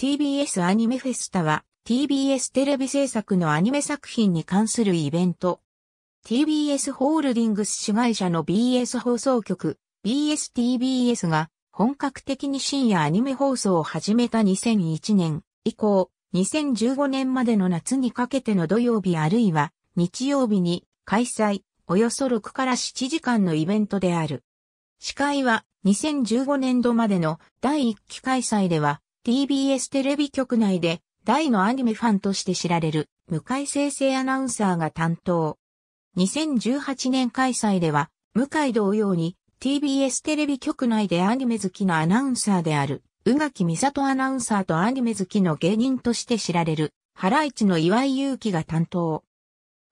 TBS アニメフェスタは TBS テレビ制作のアニメ作品に関するイベント。TBS ホールディングス主会社の BS 放送局 BSTBS が本格的に深夜アニメ放送を始めた2001年以降2015年までの夏にかけての土曜日あるいは日曜日に開催およそ6から7時間のイベントである。司会は2015年度までの第1期開催では TBS テレビ局内で大のアニメファンとして知られる向井生成アナウンサーが担当。2018年開催では、向井同様に TBS テレビ局内でアニメ好きのアナウンサーである、宇垣美里アナウンサーとアニメ好きの芸人として知られる、原市の岩井祐希が担当。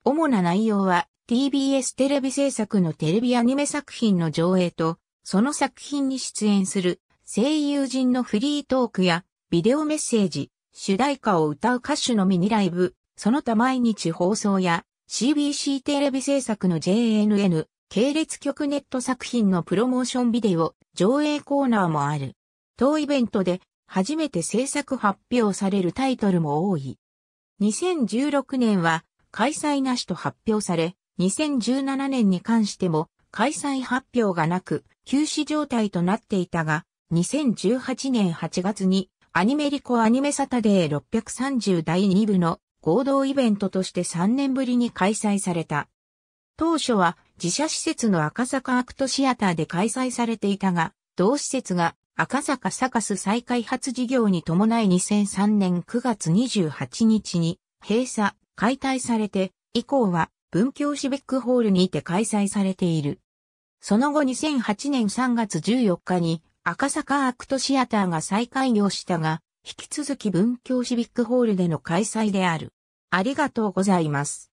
主な内容は TBS テレビ制作のテレビアニメ作品の上映と、その作品に出演する声優陣のフリートークやビデオメッセージ、主題歌を歌う歌手のミニライブ、その他毎日放送や CBC テレビ制作の JNN 系列局ネット作品のプロモーションビデオ上映コーナーもある。当イベントで初めて制作発表されるタイトルも多い。2016年は開催なしと発表され、2017年に関しても開催発表がなく休止状態となっていたが、2018年8月にアニメリコアニメサタデー630第2部の合同イベントとして3年ぶりに開催された。当初は自社施設の赤坂アクトシアターで開催されていたが、同施設が赤坂サカス再開発事業に伴い2003年9月28日に閉鎖、解体されて、以降は文京シビックホールにて開催されている。その後2008年3月14日に赤坂アクトシアターが再開業したが、引き続き文京シビックホールでの開催である。ありがとうございます。